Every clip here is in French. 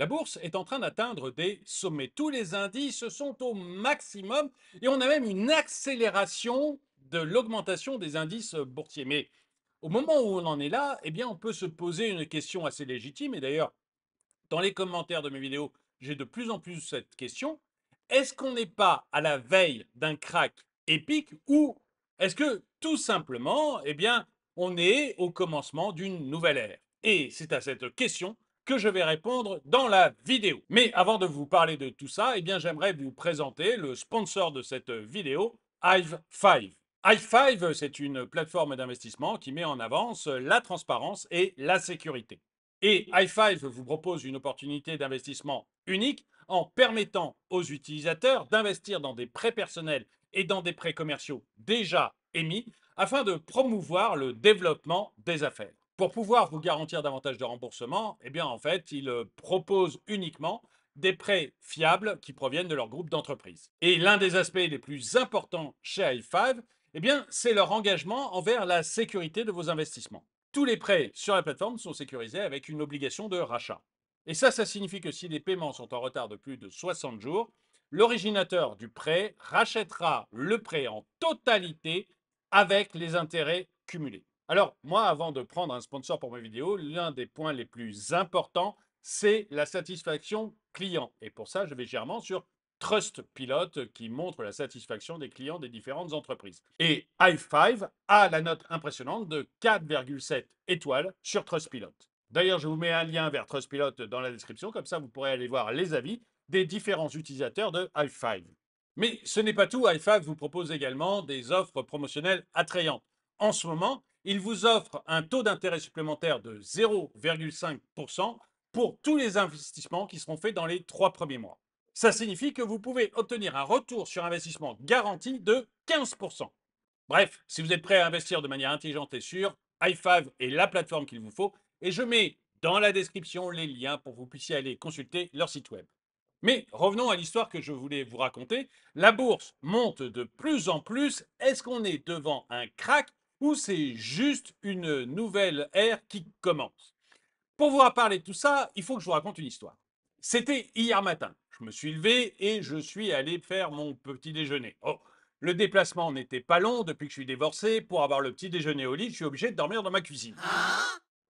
La bourse est en train d'atteindre des sommets. Tous les indices sont au maximum et on a même une accélération de l'augmentation des indices boursiers. Mais au moment où on en est là, eh bien, on peut se poser une question assez légitime. Et d'ailleurs, dans les commentaires de mes vidéos, j'ai de plus en plus cette question. Est-ce qu'on n'est pas à la veille d'un crack épique ou est-ce que tout simplement, eh bien, on est au commencement d'une nouvelle ère Et c'est à cette question que je vais répondre dans la vidéo. Mais avant de vous parler de tout ça, eh bien j'aimerais vous présenter le sponsor de cette vidéo, i 5 i 5 c'est une plateforme d'investissement qui met en avance la transparence et la sécurité. Et i 5 vous propose une opportunité d'investissement unique en permettant aux utilisateurs d'investir dans des prêts personnels et dans des prêts commerciaux déjà émis afin de promouvoir le développement des affaires. Pour pouvoir vous garantir davantage de remboursement, eh bien, en fait, ils euh, proposent uniquement des prêts fiables qui proviennent de leur groupe d'entreprise. Et l'un des aspects les plus importants chez i5, eh bien, c'est leur engagement envers la sécurité de vos investissements. Tous les prêts sur la plateforme sont sécurisés avec une obligation de rachat. Et ça, ça signifie que si les paiements sont en retard de plus de 60 jours, l'originateur du prêt rachètera le prêt en totalité avec les intérêts cumulés. Alors, moi, avant de prendre un sponsor pour mes vidéos, l'un des points les plus importants, c'est la satisfaction client. Et pour ça, je vais gèrement sur Trustpilot euh, qui montre la satisfaction des clients des différentes entreprises. Et i5 a la note impressionnante de 4,7 étoiles sur Trustpilot. D'ailleurs, je vous mets un lien vers Trustpilot dans la description, comme ça vous pourrez aller voir les avis des différents utilisateurs de i5. Mais ce n'est pas tout, i5 vous propose également des offres promotionnelles attrayantes. En ce moment, il vous offre un taux d'intérêt supplémentaire de 0,5% pour tous les investissements qui seront faits dans les trois premiers mois. Ça signifie que vous pouvez obtenir un retour sur investissement garanti de 15%. Bref, si vous êtes prêt à investir de manière intelligente et sûre, i5 est la plateforme qu'il vous faut et je mets dans la description les liens pour que vous puissiez aller consulter leur site web. Mais revenons à l'histoire que je voulais vous raconter. La bourse monte de plus en plus. Est-ce qu'on est devant un crack ou c'est juste une nouvelle ère qui commence Pour vous parler de tout ça, il faut que je vous raconte une histoire. C'était hier matin. Je me suis levé et je suis allé faire mon petit déjeuner. Oh, le déplacement n'était pas long depuis que je suis divorcé. Pour avoir le petit déjeuner au lit, je suis obligé de dormir dans ma cuisine.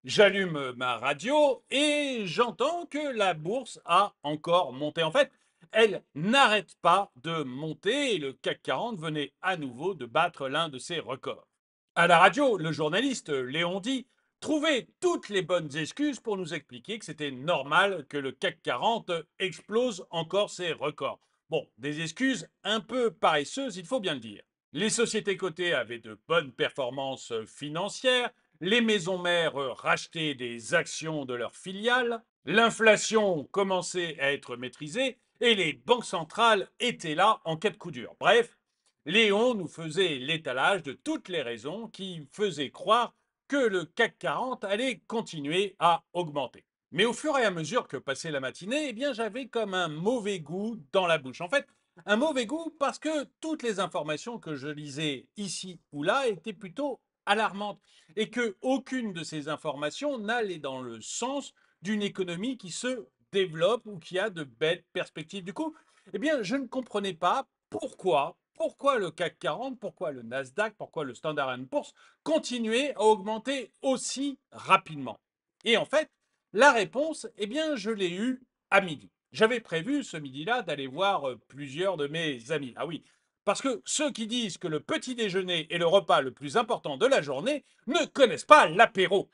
J'allume ma radio et j'entends que la bourse a encore monté. En fait, elle n'arrête pas de monter et le CAC 40 venait à nouveau de battre l'un de ses records. À la radio, le journaliste euh, Léon dit trouver toutes les bonnes excuses pour nous expliquer que c'était normal que le CAC 40 explose encore ses records. Bon, des excuses un peu paresseuses, il faut bien le dire. Les sociétés cotées avaient de bonnes performances financières, les maisons mères euh, rachetaient des actions de leurs filiales, l'inflation commençait à être maîtrisée et les banques centrales étaient là en cas de coup dur. Bref, Léon nous faisait l'étalage de toutes les raisons qui faisaient croire que le CAC 40 allait continuer à augmenter. Mais au fur et à mesure que passait la matinée, eh bien, j'avais comme un mauvais goût dans la bouche. En fait, un mauvais goût parce que toutes les informations que je lisais ici ou là étaient plutôt alarmantes et que aucune de ces informations n'allait dans le sens d'une économie qui se développe ou qui a de belles perspectives. Du coup, eh bien, je ne comprenais pas pourquoi pourquoi le CAC 40, pourquoi le Nasdaq, pourquoi le Standard Poor's continuer à augmenter aussi rapidement Et en fait, la réponse, eh bien, je l'ai eue à midi. J'avais prévu ce midi-là d'aller voir euh, plusieurs de mes amis. Ah oui, parce que ceux qui disent que le petit déjeuner est le repas le plus important de la journée ne connaissent pas l'apéro.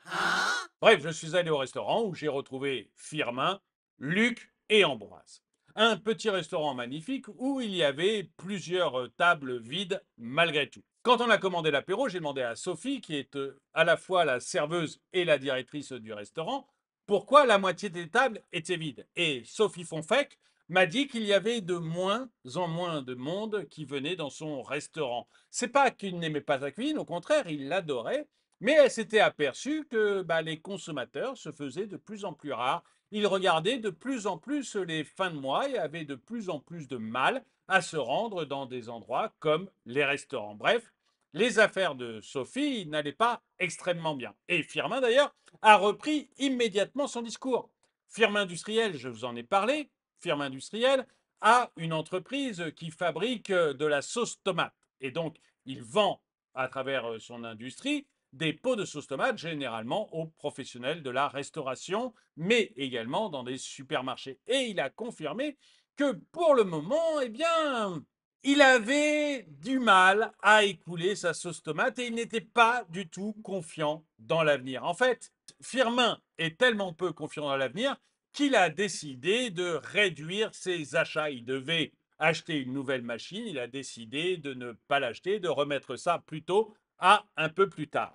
Bref, je suis allé au restaurant où j'ai retrouvé Firmin, Luc et Ambroise un petit restaurant magnifique où il y avait plusieurs euh, tables vides malgré tout. Quand on a commandé l'apéro, j'ai demandé à Sophie, qui est euh, à la fois la serveuse et la directrice du restaurant, pourquoi la moitié des tables étaient vide. Et Sophie Fonfec m'a dit qu'il y avait de moins en moins de monde qui venait dans son restaurant. C'est pas qu'il n'aimait pas sa cuisine, au contraire, il l'adorait, mais elle s'était aperçue que bah, les consommateurs se faisaient de plus en plus rares il regardait de plus en plus les fins de mois et avait de plus en plus de mal à se rendre dans des endroits comme les restaurants. Bref, les affaires de Sophie n'allaient pas extrêmement bien. Et Firmin, d'ailleurs, a repris immédiatement son discours. Firmin Industriel, je vous en ai parlé, Firmin Industriel a une entreprise qui fabrique de la sauce tomate. Et donc, il vend à travers euh, son industrie des pots de sauce tomate, généralement aux professionnels de la restauration, mais également dans des supermarchés. Et il a confirmé que pour le moment, eh bien, il avait du mal à écouler sa sauce tomate et il n'était pas du tout confiant dans l'avenir. En fait, Firmin est tellement peu confiant dans l'avenir qu'il a décidé de réduire ses achats. Il devait acheter une nouvelle machine, il a décidé de ne pas l'acheter, de remettre ça plutôt un peu plus tard.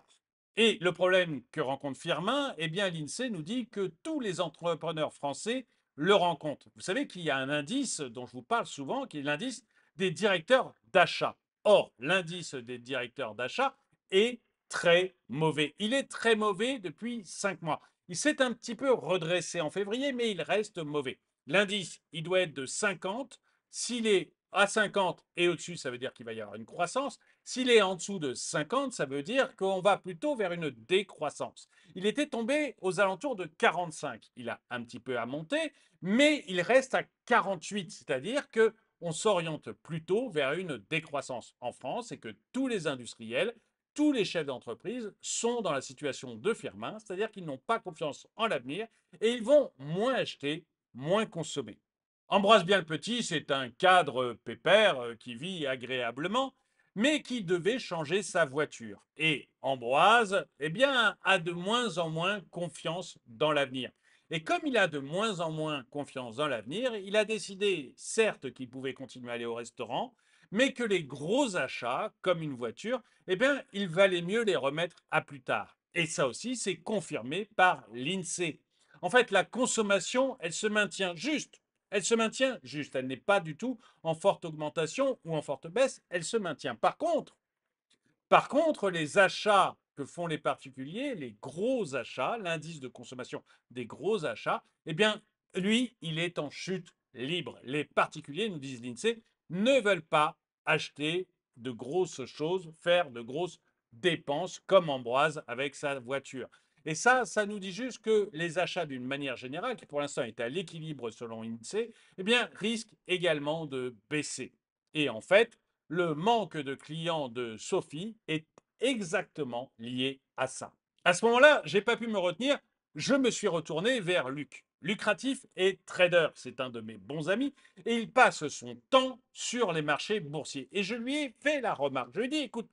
Et le problème que rencontre Firmin, eh bien l'INSEE nous dit que tous les entrepreneurs français le rencontrent. Vous savez qu'il y a un indice dont je vous parle souvent, qui est l'indice des directeurs d'achat. Or, l'indice des directeurs d'achat est très mauvais. Il est très mauvais depuis cinq mois. Il s'est un petit peu redressé en février, mais il reste mauvais. L'indice, il doit être de 50. S'il est à 50 et au-dessus, ça veut dire qu'il va y avoir une croissance. S'il est en dessous de 50, ça veut dire qu'on va plutôt vers une décroissance. Il était tombé aux alentours de 45. Il a un petit peu à monter, mais il reste à 48, c'est-à-dire que on s'oriente plutôt vers une décroissance en France et que tous les industriels, tous les chefs d'entreprise sont dans la situation de Firmin, c'est-à-dire qu'ils n'ont pas confiance en l'avenir et ils vont moins acheter, moins consommer. Ambroise Bien le Petit, c'est un cadre pépère euh, qui vit agréablement, mais qui devait changer sa voiture. Et Ambroise, eh bien, a de moins en moins confiance dans l'avenir. Et comme il a de moins en moins confiance dans l'avenir, il a décidé, certes, qu'il pouvait continuer à aller au restaurant, mais que les gros achats, comme une voiture, eh bien, il valait mieux les remettre à plus tard. Et ça aussi, c'est confirmé par l'INSEE. E. En fait, la consommation, elle se maintient juste elle se maintient juste, elle n'est pas du tout en forte augmentation ou en forte baisse, elle se maintient. Par contre, par contre, les achats que font les particuliers, les gros achats, l'indice de consommation des gros achats, eh bien, lui, il est en chute libre. Les particuliers, nous disent l'INSEE, ne veulent pas acheter de grosses choses, faire de grosses dépenses comme Ambroise avec sa voiture. Et ça, ça nous dit juste que les achats, d'une manière générale, qui pour l'instant est à l'équilibre selon INSEE, eh bien, risquent également de baisser. Et en fait, le manque de clients de Sophie est exactement lié à ça. À ce moment-là, je n'ai pas pu me retenir, je me suis retourné vers Luc. Lucratif et trader, c'est un de mes bons amis, et il passe son temps sur les marchés boursiers. Et je lui ai fait la remarque, je lui ai dit, écoute,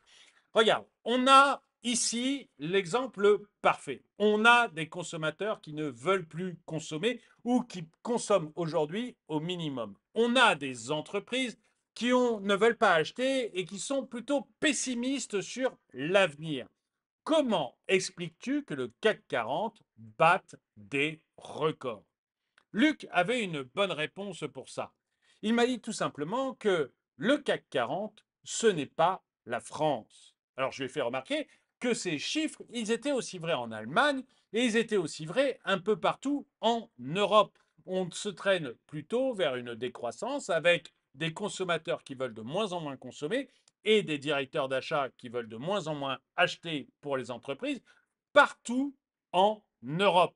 regarde, on a ici l'exemple parfait. On a des consommateurs qui ne veulent plus consommer ou qui consomment aujourd'hui au minimum. On a des entreprises qui ont, ne veulent pas acheter et qui sont plutôt pessimistes sur l'avenir. Comment expliques-tu que le CAC 40 batte des records Luc avait une bonne réponse pour ça. Il m'a dit tout simplement que le CAC 40, ce n'est pas la France. Alors je lui ai fait remarquer que ces chiffres, ils étaient aussi vrais en Allemagne et ils étaient aussi vrais un peu partout en Europe. On se traîne plutôt vers une décroissance avec des consommateurs qui veulent de moins en moins consommer et des directeurs d'achat qui veulent de moins en moins acheter pour les entreprises partout en Europe.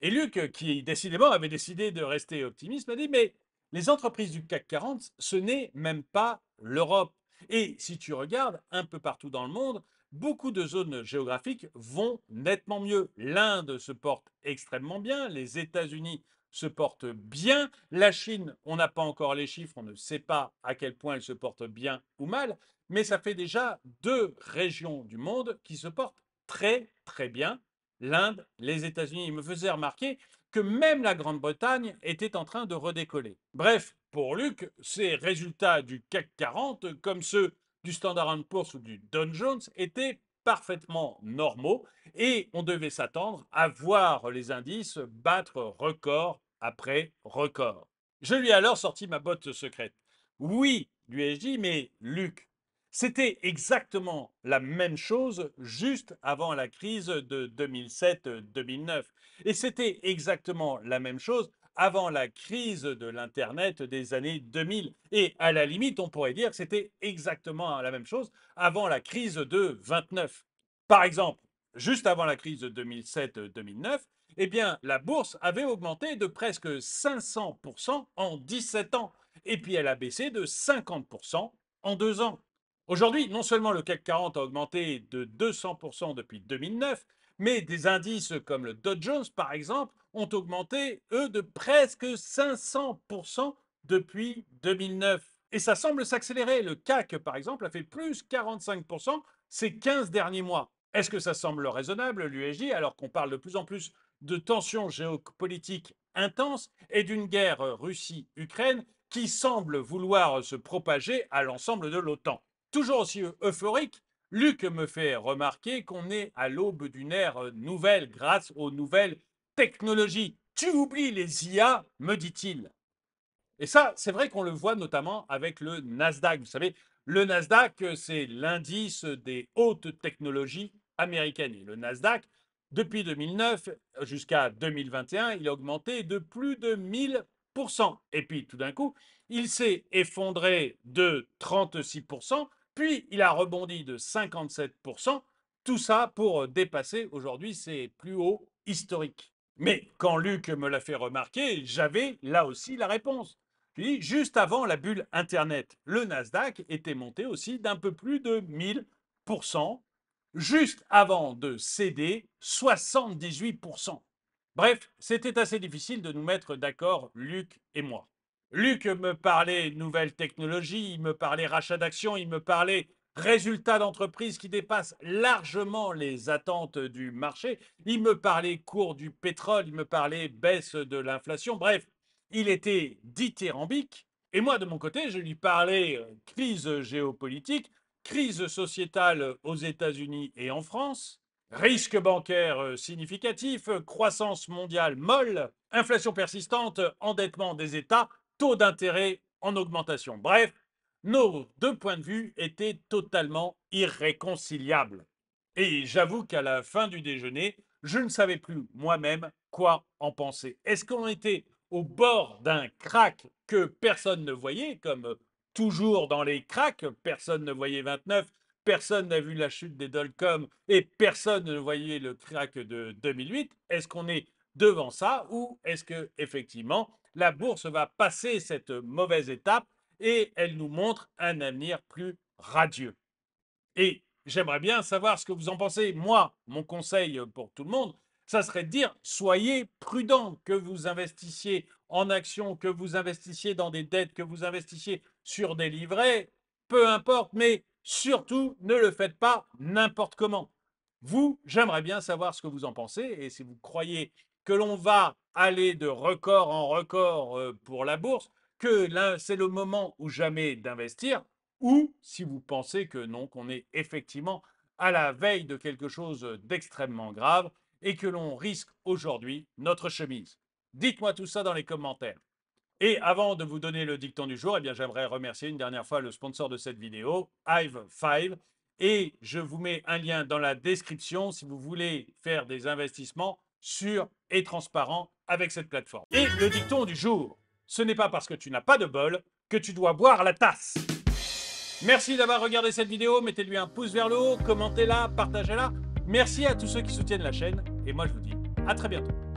Et Luc, qui décidément avait décidé de rester optimiste, m'a dit, mais les entreprises du CAC 40, ce n'est même pas l'Europe. Et si tu regardes un peu partout dans le monde, Beaucoup de zones géographiques vont nettement mieux. L'Inde se porte extrêmement bien, les États-Unis se portent bien, la Chine, on n'a pas encore les chiffres, on ne sait pas à quel point elle se porte bien ou mal, mais ça fait déjà deux régions du monde qui se portent très très bien, l'Inde, les États-Unis. Il me faisait remarquer que même la Grande-Bretagne était en train de redécoller. Bref, pour Luc, ces résultats du CAC 40, comme ceux du Standard Poor's ou du Dow Jones étaient parfaitement normaux et on devait s'attendre à voir les indices battre record après record. Je lui ai alors sorti ma botte secrète. Oui, lui ai-je dit, mais Luc, c'était exactement la même chose juste avant la crise de 2007-2009. Et c'était exactement la même chose avant la crise de l'Internet des années 2000. Et à la limite, on pourrait dire que c'était exactement la même chose avant la crise de 29. Par exemple, juste avant la crise de 2007-2009, eh bien, la bourse avait augmenté de presque 500% en 17 ans. Et puis, elle a baissé de 50% en 2 ans. Aujourd'hui, non seulement le CAC 40 a augmenté de 200% depuis 2009, mais des indices comme le Dow Jones, par exemple, ont augmenté, eux, de presque 500% depuis 2009. Et ça semble s'accélérer. Le CAC, par exemple, a fait plus 45% ces 15 derniers mois. Est-ce que ça semble raisonnable, l'USJ, alors qu'on parle de plus en plus de tensions géopolitiques intenses et d'une guerre Russie-Ukraine qui semble vouloir se propager à l'ensemble de l'OTAN Toujours aussi euphorique, Luc me fait remarquer qu'on est à l'aube d'une ère euh, nouvelle grâce aux nouvelles technologies. Tu oublies les IA, me dit-il. Et ça, c'est vrai qu'on le voit notamment avec le Nasdaq. Vous savez, le Nasdaq, euh, c'est l'indice des hautes technologies américaines. Et le Nasdaq, depuis 2009 jusqu'à 2021, il a augmenté de plus de 1000%. Et puis, tout d'un coup, il s'est effondré de 36% puis il a rebondi de 57%, tout ça pour euh, dépasser aujourd'hui ses plus hauts historiques. Mais quand Luc me l'a fait remarquer, j'avais là aussi la réponse. Puis juste avant la bulle Internet, le Nasdaq était monté aussi d'un peu plus de 1000%, juste avant de céder 78%. Bref, c'était assez difficile de nous mettre d'accord, Luc et moi. Luc me parlait nouvelles technologies, il me parlait rachat d'actions, il me parlait résultats d'entreprises qui dépassent largement les attentes du marché, il me parlait cours du pétrole, il me parlait baisse de l'inflation, bref, il était dithyrambique. Et moi, de mon côté, je lui parlais euh, crise géopolitique, crise sociétale aux États-Unis et en France, risque bancaire euh, significatif, croissance mondiale molle, inflation persistante, endettement des États, taux d'intérêt en augmentation. Bref, nos deux points de vue étaient totalement irréconciliables. Et j'avoue qu'à la fin du déjeuner, je ne savais plus moi-même quoi en penser. Est-ce qu'on était au bord d'un crack que personne ne voyait, comme toujours dans les cracks, personne ne voyait 29, personne n'a vu la chute des Dolcom et personne ne voyait le crack de 2008 Est-ce qu'on est devant ça ou est-ce que effectivement la bourse va passer cette mauvaise étape et elle nous montre un avenir plus radieux. Et j'aimerais bien savoir ce que vous en pensez. Moi, mon conseil pour tout le monde, ça serait de dire soyez prudent que vous investissiez en actions, que vous investissiez dans des dettes, que vous investissiez sur des livrets, peu importe, mais surtout ne le faites pas n'importe comment. Vous, j'aimerais bien savoir ce que vous en pensez et si vous croyez que l'on va aller de record en record euh, pour la bourse, que là, c'est le moment ou jamais d'investir, ou si vous pensez que non, qu'on est effectivement à la veille de quelque chose d'extrêmement grave et que l'on risque aujourd'hui notre chemise. Dites-moi tout ça dans les commentaires. Et avant de vous donner le dicton du jour, et eh bien, j'aimerais remercier une dernière fois le sponsor de cette vidéo, Hive5. Et je vous mets un lien dans la description si vous voulez faire des investissements sûr et transparent avec cette plateforme. Et le dicton du jour, ce n'est pas parce que tu n'as pas de bol que tu dois boire la tasse. Merci d'avoir regardé cette vidéo, mettez-lui un pouce vers le haut, commentez-la, partagez-la. Merci à tous ceux qui soutiennent la chaîne et moi je vous dis à très bientôt.